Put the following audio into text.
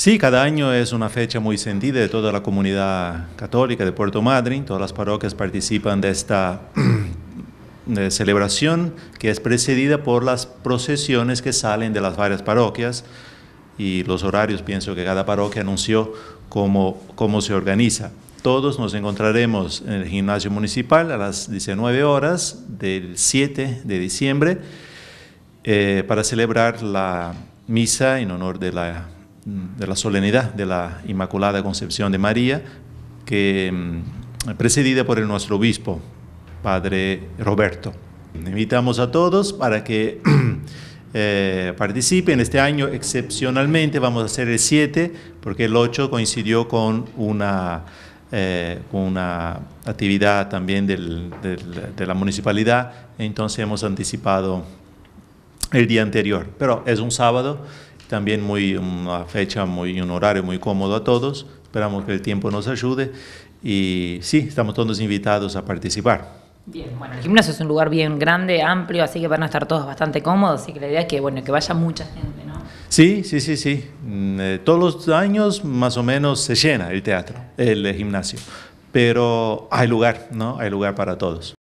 Sí, cada año es una fecha muy sentida de toda la comunidad católica de Puerto Madryn. Todas las parroquias participan de esta celebración que es precedida por las procesiones que salen de las varias parroquias y los horarios pienso que cada parroquia anunció cómo, cómo se organiza. Todos nos encontraremos en el gimnasio municipal a las 19 horas del 7 de diciembre eh, para celebrar la misa en honor de la de la solemnidad de la Inmaculada Concepción de María, que, mm, precedida por el nuestro obispo, Padre Roberto. Invitamos a todos para que eh, participen. Este año excepcionalmente vamos a hacer el 7, porque el 8 coincidió con una, eh, una actividad también de la municipalidad, entonces hemos anticipado el día anterior, pero es un sábado también muy, una fecha, muy, un horario muy cómodo a todos. Esperamos que el tiempo nos ayude y sí, estamos todos invitados a participar. Bien, bueno, el gimnasio es un lugar bien grande, amplio, así que van a estar todos bastante cómodos, así que la idea es que, bueno, que vaya mucha gente, ¿no? Sí, sí, sí, sí. Mm, eh, todos los años más o menos se llena el teatro, el gimnasio, pero hay lugar, ¿no? Hay lugar para todos.